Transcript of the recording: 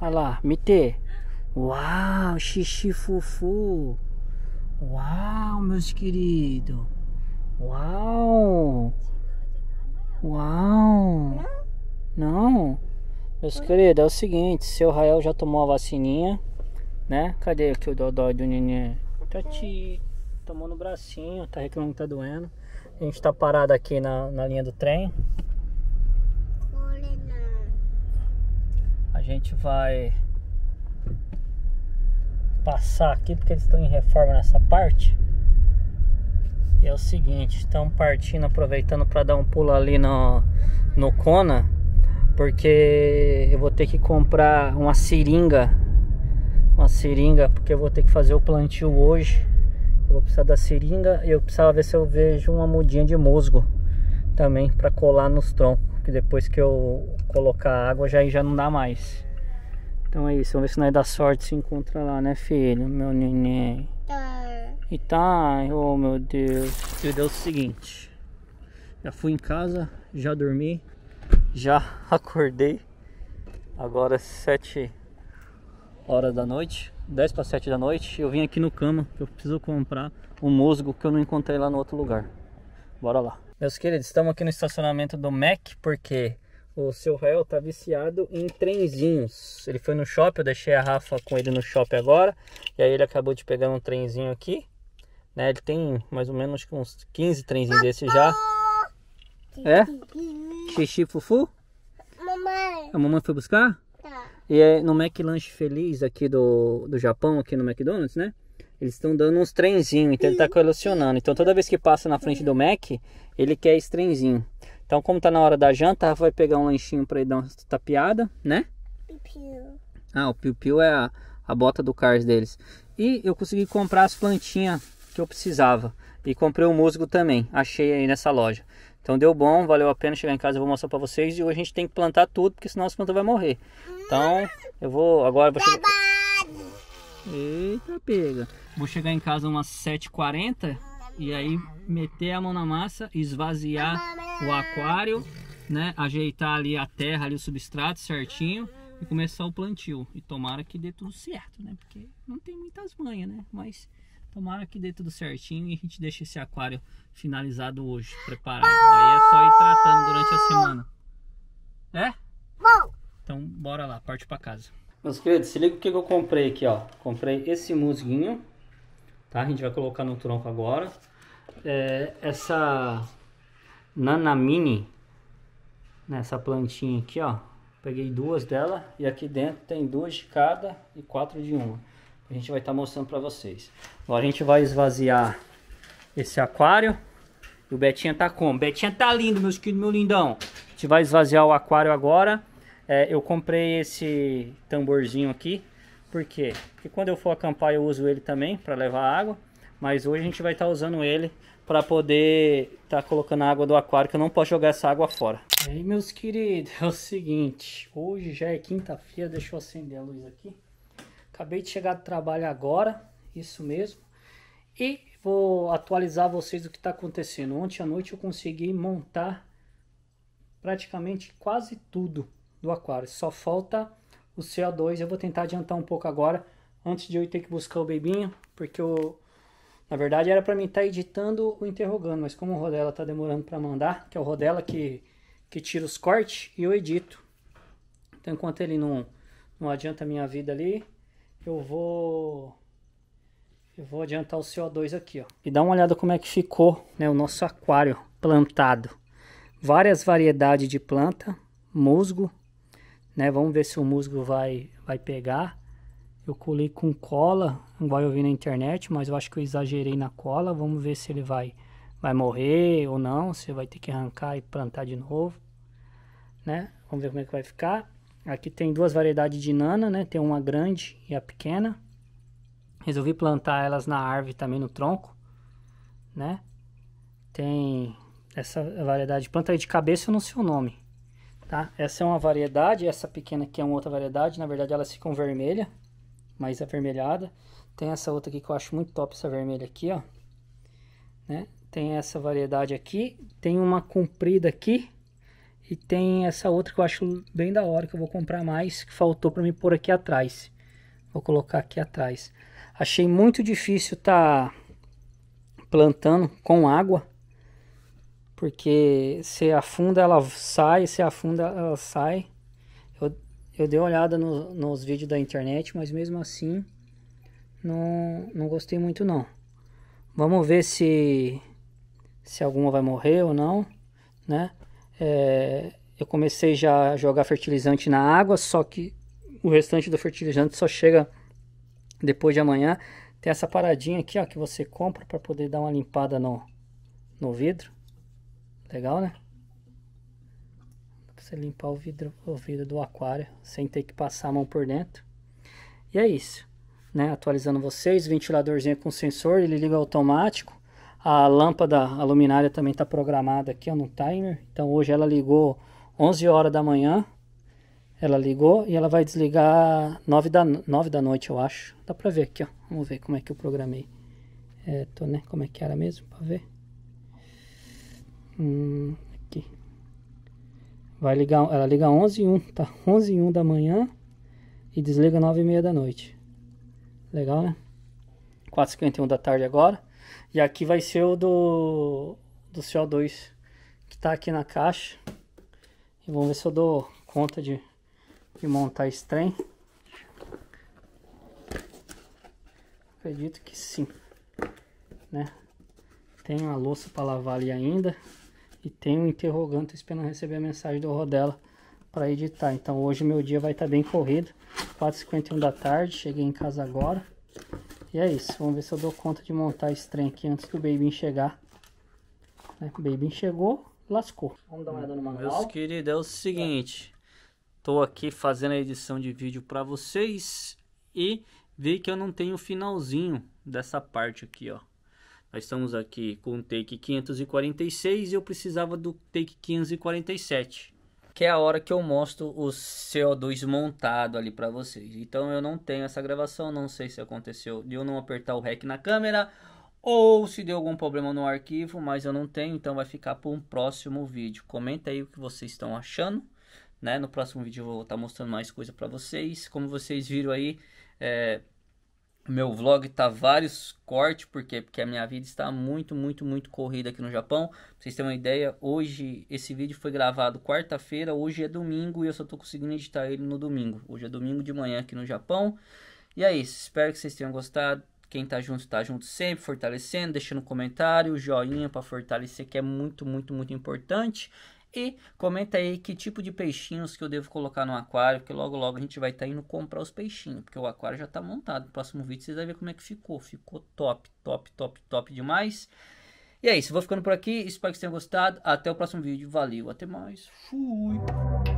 Olha lá, Mitê. Uau, xixi fufu. Uau, meus queridos. Uau. Uau. Não. Meus queridos, é o seguinte, seu Rael já tomou a vacininha, né? Cadê aqui o dodói do neném? Tá te tomando no bracinho, tá reclamando que tá doendo. A gente tá parado aqui na, na linha do trem. gente vai passar aqui porque eles estão em reforma nessa parte. E é o seguinte, estão partindo, aproveitando para dar um pulo ali no, no Kona, porque eu vou ter que comprar uma seringa, uma seringa, porque eu vou ter que fazer o plantio hoje. Eu vou precisar da seringa e eu precisava ver se eu vejo uma mudinha de musgo também para colar nos troncos que depois que eu colocar água já já não dá mais. Então é isso, vamos ver se nós dá sorte se encontra lá, né, filho? Meu neném. Tá. E tá, oh meu Deus. E deu o seguinte. Já fui em casa, já dormi, já acordei. Agora é 7 horas da noite, 10 para 7 da noite. Eu vim aqui no cama, eu preciso comprar o um musgo que eu não encontrei lá no outro lugar. Bora lá. Meus queridos, estamos aqui no estacionamento do Mac porque o seu réu tá viciado em trenzinhos. Ele foi no shopping, eu deixei a Rafa com ele no shopping agora. E aí ele acabou de pegar um trenzinho aqui. Né? Ele tem mais ou menos uns 15 trenzinhos desses já. É? Xixi fufu? Mamãe. A mamãe foi buscar? Tá. E é no Mac Lanche Feliz aqui do, do Japão, aqui no McDonald's, né? eles estão dando uns trenzinhos, então ele está colisionando. Então toda vez que passa na frente do Mac, ele quer esse trenzinho. Então como está na hora da janta, vai pegar um lanchinho para ele dar uma tapeada, né? Piu-piu. Ah, o piu-piu é a, a bota do Cars deles. E eu consegui comprar as plantinhas que eu precisava. E comprei o musgo também, achei aí nessa loja. Então deu bom, valeu a pena chegar em casa, eu vou mostrar para vocês. E hoje a gente tem que plantar tudo, porque senão as plantas vão morrer. Então eu vou agora... Vou chegar... Eita, pega. Vou chegar em casa umas 7h40 e aí meter a mão na massa, esvaziar o aquário, né? Ajeitar ali a terra, ali o substrato certinho e começar o plantio. E tomara que dê tudo certo, né? Porque não tem muitas manhas, né? Mas tomara que dê tudo certinho e a gente deixa esse aquário finalizado hoje, preparado. Aí é só ir tratando durante a semana. É? Então bora lá, parte para casa. Meus queridos, se liga o que eu comprei aqui, ó. Comprei esse musguinho, tá? A gente vai colocar no tronco agora. É, essa nanamini, nessa né, plantinha aqui, ó. Peguei duas dela e aqui dentro tem duas de cada e quatro de uma. A gente vai estar tá mostrando para vocês. Agora a gente vai esvaziar esse aquário. E o Betinha tá como? Betinha tá lindo, meus queridos, meu lindão. A gente vai esvaziar o aquário agora. É, eu comprei esse tamborzinho aqui, por quê? Porque quando eu for acampar eu uso ele também para levar água, mas hoje a gente vai estar tá usando ele para poder estar tá colocando a água do aquário, que eu não posso jogar essa água fora. E aí, meus queridos, é o seguinte, hoje já é quinta-feira, deixa eu acender a luz aqui. Acabei de chegar do trabalho agora, isso mesmo. E vou atualizar vocês do que está acontecendo. Ontem à noite eu consegui montar praticamente quase tudo do aquário. Só falta o CO2. Eu vou tentar adiantar um pouco agora, antes de eu ter que buscar o bebinho, porque eu, na verdade era para mim estar tá editando o interrogando, mas como o Rodela está demorando para mandar, que é o Rodela que, que tira os cortes e eu edito. Então enquanto ele não, não adianta a minha vida ali, eu vou eu vou adiantar o CO2 aqui, ó. E dá uma olhada como é que ficou, né, o nosso aquário plantado. Várias variedades de planta, musgo, né? Vamos ver se o musgo vai, vai pegar. Eu colei com cola, igual eu vi na internet, mas eu acho que eu exagerei na cola. Vamos ver se ele vai, vai morrer ou não, se vai ter que arrancar e plantar de novo, né? Vamos ver como é que vai ficar. Aqui tem duas variedades de nana, né? Tem uma grande e a pequena. Resolvi plantar elas na árvore também no tronco, né? Tem essa variedade de planta aí de cabeça, eu não sei o nome. Tá? Essa é uma variedade, essa pequena aqui é uma outra variedade, na verdade elas ficam vermelha, mais avermelhada. Tem essa outra aqui que eu acho muito top, essa vermelha aqui, ó. Né? Tem essa variedade aqui, tem uma comprida aqui e tem essa outra que eu acho bem da hora, que eu vou comprar mais, que faltou para me pôr aqui atrás. Vou colocar aqui atrás. Achei muito difícil tá plantando com água, porque se afunda, ela sai, se afunda, ela sai. Eu, eu dei uma olhada no, nos vídeos da internet, mas mesmo assim não, não gostei muito não. Vamos ver se, se alguma vai morrer ou não, né? É, eu comecei já a jogar fertilizante na água, só que o restante do fertilizante só chega depois de amanhã. Tem essa paradinha aqui, ó, que você compra para poder dar uma limpada no, no vidro. Legal, né? pra você limpar o vidro, o vidro do aquário sem ter que passar a mão por dentro. E é isso. Né? Atualizando vocês, ventiladorzinho com sensor, ele liga automático. A lâmpada, a luminária também está programada aqui ó, no timer. Então hoje ela ligou 11 horas da manhã. Ela ligou e ela vai desligar 9 da, 9 da noite, eu acho. Dá pra ver aqui, ó. Vamos ver como é que eu programei. É, tô, né? Como é que era mesmo pra ver? Hum, aqui. Vai ligar, ela liga 11 e 1, tá? 11 e 1 da manhã e desliga 9 e meia da noite. Legal, né? 4h51 da tarde agora. E aqui vai ser o do, do CO2 que tá aqui na caixa. E vamos ver se eu dou conta de, de montar esse trem. Acredito que sim, né? Tem uma louça para lavar ali ainda e tem um interrogante esperando receber a mensagem do Rodela para editar. Então hoje meu dia vai estar tá bem corrido, 4h51 da tarde, cheguei em casa agora. E é isso, vamos ver se eu dou conta de montar esse trem aqui antes que o Baby chegar. Né? O Baby chegou, lascou. Vamos dar uma olhada no manual. Meus queridos, é o seguinte, estou aqui fazendo a edição de vídeo para vocês e vi que eu não tenho o finalzinho dessa parte aqui, ó. Nós estamos aqui com o take 546 e eu precisava do take 547, que é a hora que eu mostro o CO2 montado ali para vocês. Então eu não tenho essa gravação, não sei se aconteceu de eu não apertar o REC na câmera ou se deu algum problema no arquivo, mas eu não tenho, então vai ficar para um próximo vídeo. Comenta aí o que vocês estão achando. Né? No próximo vídeo eu vou estar tá mostrando mais coisa para vocês. Como vocês viram aí, é, meu vlog tá vários cortes, porque porque a minha vida está muito, muito, muito corrida aqui no Japão. Pra vocês terem uma ideia, hoje esse vídeo foi gravado quarta-feira, hoje é domingo e eu só tô conseguindo editar ele no domingo. Hoje é domingo de manhã aqui no Japão. E é isso, espero que vocês tenham gostado. Quem tá junto, tá junto sempre, fortalecendo, deixando um comentário, joinha para fortalecer, que é muito, muito, muito importante. E comenta aí que tipo de peixinhos que eu devo colocar no aquário, porque logo logo a gente vai estar tá indo comprar os peixinhos, porque o aquário já está montado. No próximo vídeo vocês vão ver como é que ficou. Ficou top, top, top, top demais. E é isso, vou ficando por aqui. Espero que vocês tenham gostado. Até o próximo vídeo. Valeu, até mais. Fui.